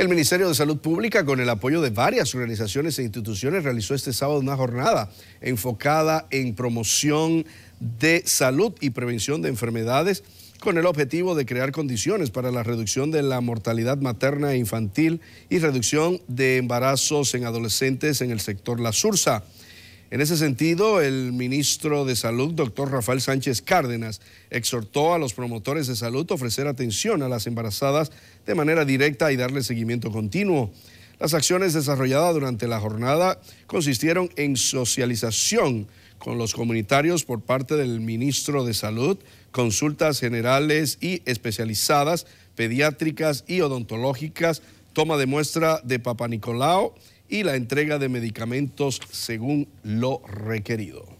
el Ministerio de Salud Pública, con el apoyo de varias organizaciones e instituciones, realizó este sábado una jornada enfocada en promoción de salud y prevención de enfermedades con el objetivo de crear condiciones para la reducción de la mortalidad materna e infantil y reducción de embarazos en adolescentes en el sector La Sursa. En ese sentido, el ministro de Salud, doctor Rafael Sánchez Cárdenas, exhortó a los promotores de salud a ofrecer atención a las embarazadas de manera directa y darle seguimiento continuo. Las acciones desarrolladas durante la jornada consistieron en socialización con los comunitarios por parte del ministro de Salud, consultas generales y especializadas, pediátricas y odontológicas, toma de muestra de Papa Nicolau y la entrega de medicamentos según lo requerido.